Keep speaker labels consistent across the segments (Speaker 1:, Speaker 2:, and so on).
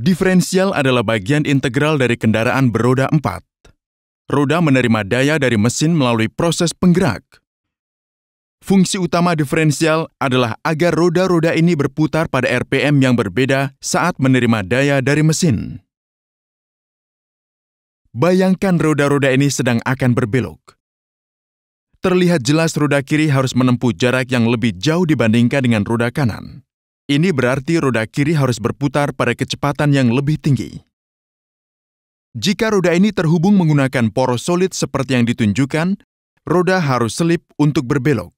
Speaker 1: Diferensial adalah bagian integral dari kendaraan beroda empat. Roda menerima daya dari mesin melalui proses penggerak. Fungsi utama diferensial adalah agar roda-roda ini berputar pada RPM yang berbeda saat menerima daya dari mesin. Bayangkan roda-roda ini sedang akan berbelok. Terlihat jelas roda kiri harus menempuh jarak yang lebih jauh dibandingkan dengan roda kanan. Ini berarti roda kiri harus berputar pada kecepatan yang lebih tinggi. Jika roda ini terhubung menggunakan poros solid seperti yang ditunjukkan, roda harus selip untuk berbelok.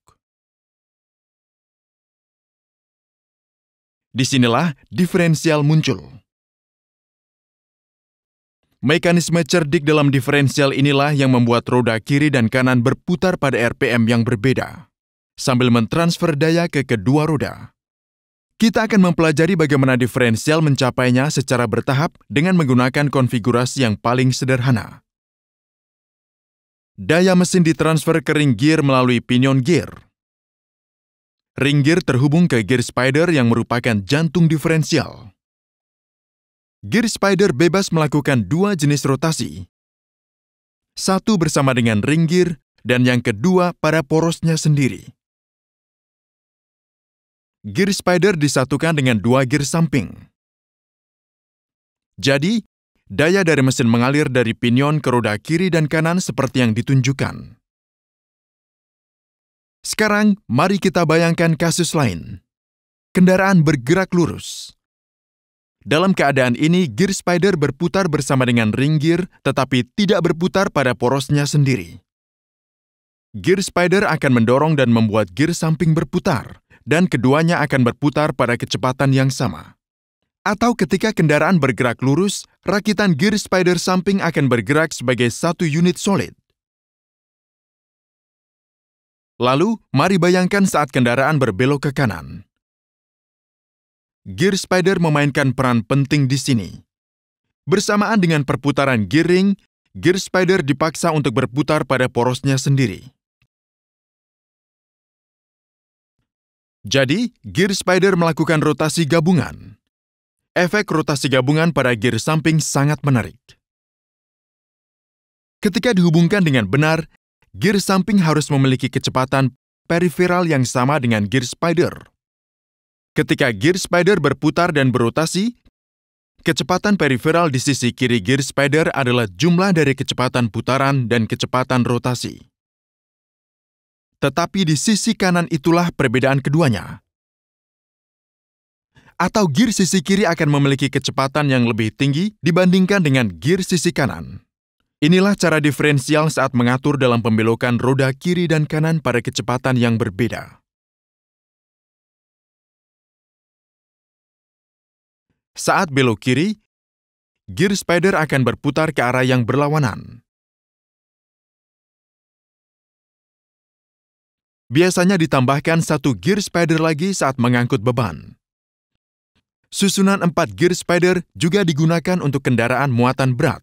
Speaker 2: Disinilah diferensial muncul.
Speaker 1: Mekanisme cerdik dalam diferensial inilah yang membuat roda kiri dan kanan berputar pada RPM yang berbeda, sambil mentransfer daya ke kedua roda. Kita akan mempelajari bagaimana diferensial mencapainya secara bertahap dengan menggunakan konfigurasi yang paling sederhana. Daya mesin ditransfer ke ring gear melalui pinion gear. Ring gear terhubung ke gear spider yang merupakan jantung diferensial. Gear spider bebas melakukan dua jenis rotasi. Satu bersama dengan ring gear, dan yang kedua pada porosnya sendiri gear spider disatukan dengan dua gear samping. Jadi, daya dari mesin mengalir dari pinion ke roda kiri dan kanan seperti yang ditunjukkan. Sekarang, mari kita bayangkan kasus lain. Kendaraan bergerak lurus. Dalam keadaan ini, gear spider berputar bersama dengan ring gear, tetapi tidak berputar pada porosnya sendiri. Gear spider akan mendorong dan membuat gear samping berputar, dan keduanya akan berputar pada kecepatan yang sama. Atau ketika kendaraan bergerak lurus, rakitan gear spider samping akan bergerak sebagai satu unit solid. Lalu, mari bayangkan saat kendaraan berbelok ke kanan. Gear spider memainkan peran penting di sini. Bersamaan dengan perputaran gearing, gear spider dipaksa
Speaker 2: untuk berputar pada porosnya sendiri.
Speaker 1: Jadi, gear spider melakukan rotasi gabungan. Efek rotasi gabungan pada gear samping sangat menarik. Ketika dihubungkan dengan benar, gear samping harus memiliki kecepatan periferal yang sama dengan gear spider. Ketika gear spider berputar dan berotasi, kecepatan periferal di sisi kiri gear spider adalah jumlah dari kecepatan putaran dan kecepatan rotasi tetapi di sisi kanan itulah perbedaan keduanya. Atau gear sisi kiri akan memiliki kecepatan yang lebih tinggi dibandingkan dengan gear sisi kanan. Inilah cara diferensial saat mengatur dalam pembelokan roda kiri dan kanan pada kecepatan yang berbeda.
Speaker 2: Saat belok kiri, gear spider akan berputar ke arah yang berlawanan. biasanya ditambahkan satu
Speaker 1: gear spider lagi saat mengangkut beban. Susunan empat gear spider juga digunakan untuk kendaraan muatan berat.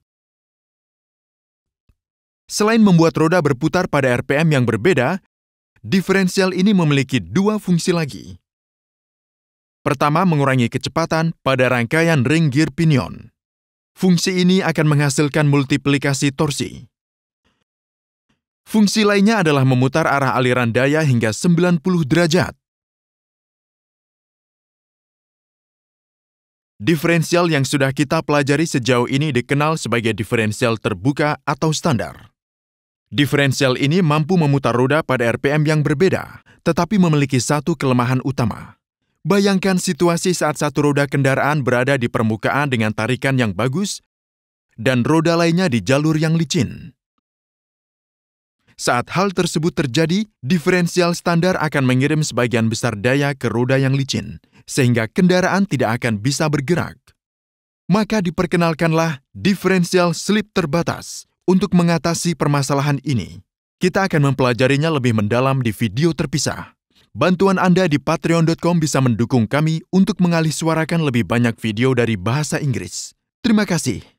Speaker 1: Selain membuat roda berputar pada RPM yang berbeda, diferensial ini memiliki dua fungsi lagi. Pertama, mengurangi kecepatan pada rangkaian ring gear pinion. Fungsi ini akan menghasilkan multiplikasi torsi. Fungsi lainnya adalah memutar arah aliran daya hingga 90 derajat.
Speaker 2: Diferensial
Speaker 1: yang sudah kita pelajari sejauh ini dikenal sebagai diferensial terbuka atau standar. Diferensial ini mampu memutar roda pada RPM yang berbeda, tetapi memiliki satu kelemahan utama. Bayangkan situasi saat satu roda kendaraan berada di permukaan dengan tarikan yang bagus dan roda lainnya di jalur yang licin. Saat hal tersebut terjadi, diferensial standar akan mengirim sebagian besar daya ke roda yang licin, sehingga kendaraan tidak akan bisa bergerak. Maka diperkenalkanlah diferensial slip terbatas untuk mengatasi permasalahan ini. Kita akan mempelajarinya lebih mendalam di video terpisah. Bantuan Anda di patreon.com bisa mendukung kami untuk mengalih suarakan lebih banyak video dari bahasa Inggris. Terima kasih.